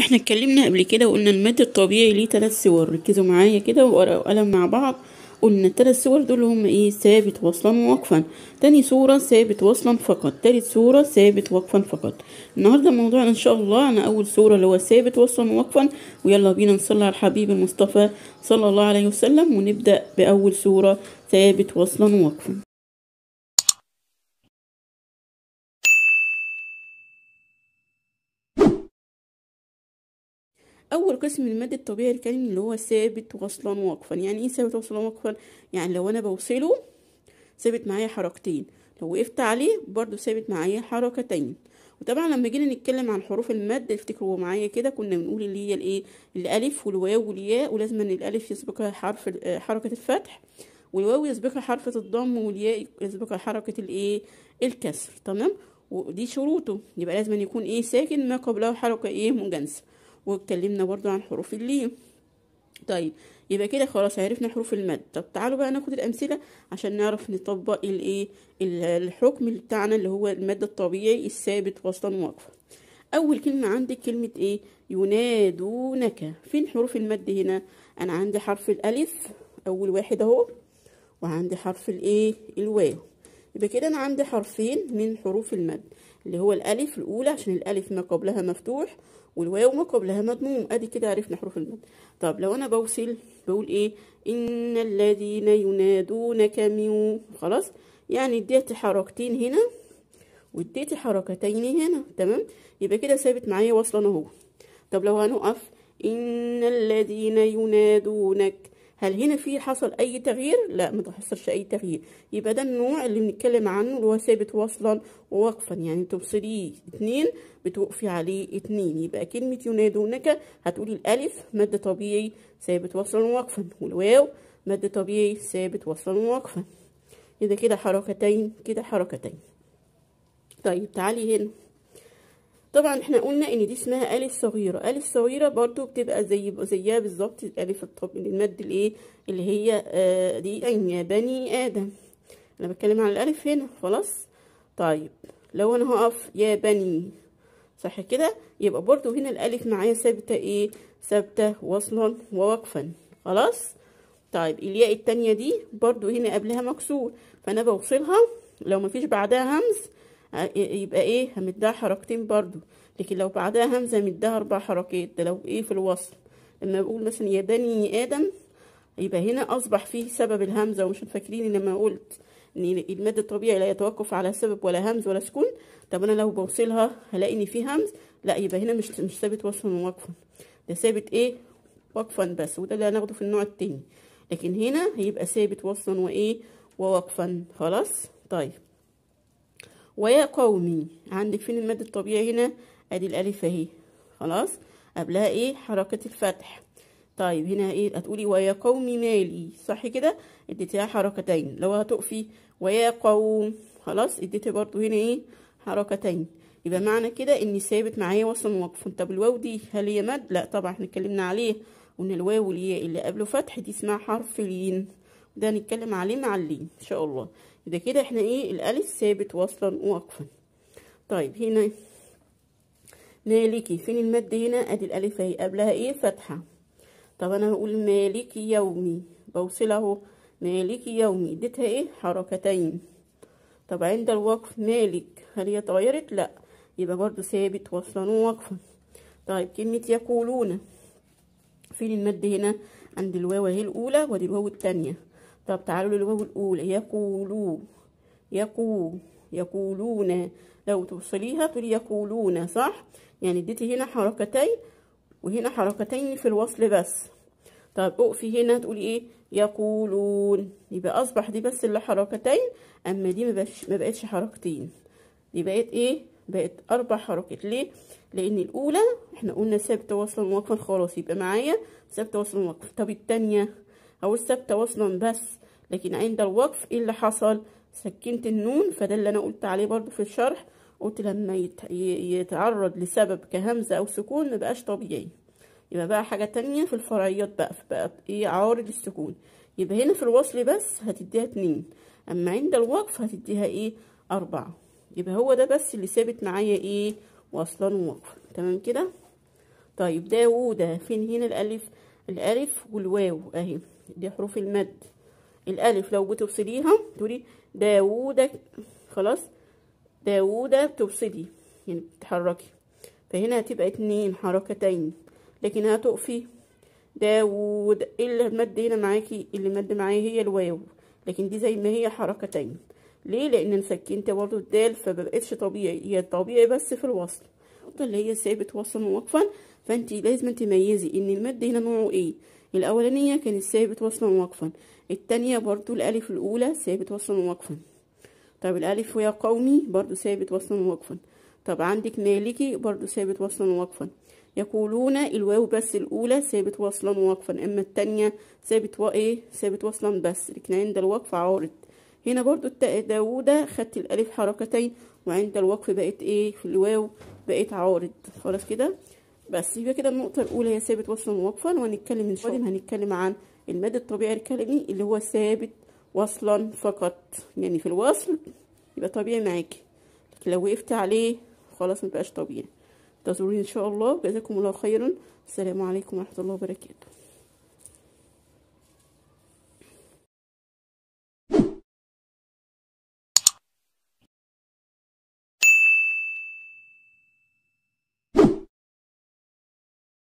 احنا اتكلمنا قبل كده وقلنا المد الطبيعي ليه ثلاث صور ركزوا معايا كده وورقه وقلم مع بعض قلنا الثلاث صور دول هم ايه ثابت وصلا ووقفا تاني صورة ثابت وصلا فقط تالت صورة ثابت وقفا فقط النهاردة موضوعنا ان شاء الله انا اول صورة اللي هو ثابت وصلا ووقفا ويلا بينا نصلي على الحبيب المصطفى صلى الله عليه وسلم ونبدأ باول صورة ثابت وصلا ووقفا اول قسم المادة الطبيعي الكلمي اللي هو ثابت وصلا واقفا يعني ايه ثابت وصلا واقفا يعني لو انا بوصله ثابت معايا حركتين لو وقفت عليه برضو ثابت معايا حركتين وطبعا لما جينا نتكلم عن حروف المادة افتكروا معايا كده كنا بنقول اللي هي الايه الالف والواو والياء ولازم ان الالف يسبقها حرف آه، حركه الفتح والواو يسبقها حركه الضم والياء يسبقها حركه الايه الكسر تمام ودي شروطه يبقى لازم يكون ايه ساكن ما قبله حركه ايه مجنسه واتكلمنا برضو عن حروف الليم طيب يبقى كده خلاص عرفنا حروف المد طب تعالوا بقى ناخد الامثله عشان نعرف نطبق الايه الحكم بتاعنا اللي هو المد الطبيعي الثابت واصلا واقفا اول كلمه عندك كلمه ايه ينادونك فين حروف المد هنا انا عندي حرف الالف اول واحد اهو وعندي حرف الايه الواو يبقى كده انا عندي حرفين من حروف المد اللي هو الالف الاولى عشان الالف ما قبلها مفتوح والواو ما قبلها مضموم ادي كده عرفنا حروف المد طب لو انا بوصل بقول ايه ان الذين ينادونك من خلاص يعني اديت حركتين هنا واديت حركتين هنا تمام يبقى كده ثابت معايا واصله اهو طب لو هنقف ان الذين ينادونك هل هنا في حصل اي تغيير لا ما تحصلش اي تغيير يبقى ده النوع اللي بنتكلم عنه اللي هو ثابت وصلا ووقفا يعني توصليه اتنين بتوقفي عليه اتنين يبقى كلمة ينادونك هتقولي الالف مد طبيعي ثابت وصلا ووقفا والواو مد طبيعي ثابت وصلا ووقفا اذا كده حركتين كده حركتين طيب تعالي هنا طبعا احنا قلنا ان دي اسمها آلة صغيره آلة صغيره برضو بتبقى زي زيها بالظبط الالف الطب المد الايه اللي هي آه، دي ان بني ادم انا بتكلم عن الالف هنا خلاص طيب لو انا هقف يا بني صح كده يبقى برضو هنا الالف معايا ثابته ايه ثابته وصلا ووقفا خلاص طيب الياء التانية دي برضو هنا قبلها مكسور فانا بوصلها لو مفيش بعدها همز يبقى ايه همدها حركتين برضو لكن لو بعدها همزه مديها اربع حركات ده لو ايه في الوصل لما بقول مثلا يا بني ادم يبقى هنا اصبح فيه سبب الهمزه ومش فاكرين لما قلت ان المد الطبيعي لا يتوقف على سبب ولا همز ولا سكون طب انا لو بوصلها هلاقي ان في همز لا يبقى هنا مش مش ثابت وصفا ووقفا ده ثابت ايه وقفا بس وده اللي هناخده في النوع التاني لكن هنا هيبقى ثابت وصلا وايه ووقفا خلاص طيب ويا قومي عندك فين المد الطبيعي هنا ادي الالف اهي خلاص قبلها ايه حركه الفتح طيب هنا ايه هتقولي ويا قومي مالي صح كده اديتيها حركتين لو هتقفي ويا قوم خلاص اديتي برضو هنا ايه حركتين يبقى معنى كده اني ثابت معايا وصل موقف طب الواو دي هل هي مد لا طبعا احنا اتكلمنا عليه وان الواو والياء اللي قبله فتح دي اسمها حرف لين ده هنتكلم عليه مع اللين ان شاء الله يبقى كده احنا ايه الالف ثابت وصلا ووقفا طيب هنا مالكي فين المد هنا ادي الالف اهي قبلها ايه فتحه طب انا هقول مالكي يومي بوصل اهو مالكي يومي اديتها ايه حركتين طب عند الوقف مالك هل هي اتغيرت لا يبقى برضو ثابت وصلا ووقفا طيب كلمه يقولون فين المد هنا عند الواو اهي الاولى وادي الواو الثانيه طب تعالوا للواو الأولى يقولوا يقول يقولون لو توصليها تقولي يقولون صح يعني اديتي هنا حركتين وهنا حركتين في الوصل بس طب اقفي هنا تقولي ايه يقولون يبقى اصبح دي بس اللي حركتين اما دي ما بقتش حركتين دي بقت ايه بقت اربع حركات ليه لان الاولى احنا قلنا ثابت وصل موقف خلاص يبقى معايا ثابت وصل موقف طب الثانيه أو الثابتة وصلا بس لكن عند الوقف إيه اللي حصل سكنت النون فده اللي أنا قلت عليه برضو في الشرح قلت لما يتعرض لسبب كهمزة أو سكون مبقاش طبيعي يبقى بقى حاجة تانية في الفرعيات بقى فبقى إيه عارض السكون يبقى هنا في الوصل بس هتديها اتنين أما عند الوقف هتديها إيه أربعة يبقى هو ده بس اللي ثابت معايا إيه واصلا ووقفا تمام كده طيب ده وده فين هنا الألف الألف والواو أهي دي حروف المد الالف لو بتبصديها تقولي داوودة خلاص داوودة بتبصدي يعني بتحركي فهنا هتبقى اتنين حركتين لكن هتقفي داوود اللي المد هنا معاكي اللي مد معايا هي الواو لكن دي زي ما هي حركتين ليه لان سكنت برضو الدال فمبقتش طبيعي هي الطبيعي بس في الوصل اللي هي ثابت وصلا ووقفا فانت لازم تميزي ان المد هنا نوعه ايه الاولانيه كانت ثابت وصلا ووقفا التانية برضو الالف الاولى ثابت وصلا ووقفا طب الالف يا قومي برضو ثابت وصلا ووقفا طب عندك مالكي برضو ثابت وصلا ووقفا يقولون الواو بس الاولى ثابت وصلا ووقفا اما التانية ثابت و ايه ثابت وصلا بس لكن عند الوقف عارض هنا برضو داوودة خدت الالف حركتين وعند الوقف بقت ايه في الواو بقيت عارض خلاص كده بس يبقى كده النقطة الأولى هي ثابت وصل موقفا وهنتكلم ان شاء الله هنتكلم عن المادة الطبيعي الكلامي اللي هو ثابت وصلا فقط يعني في الوصل يبقى طبيعي معاكي لكن لو وقفت عليه خلاص مبقاش طبيعي انتظروني إن شاء الله جزاكم الله خيرا السلام عليكم ورحمة الله وبركاته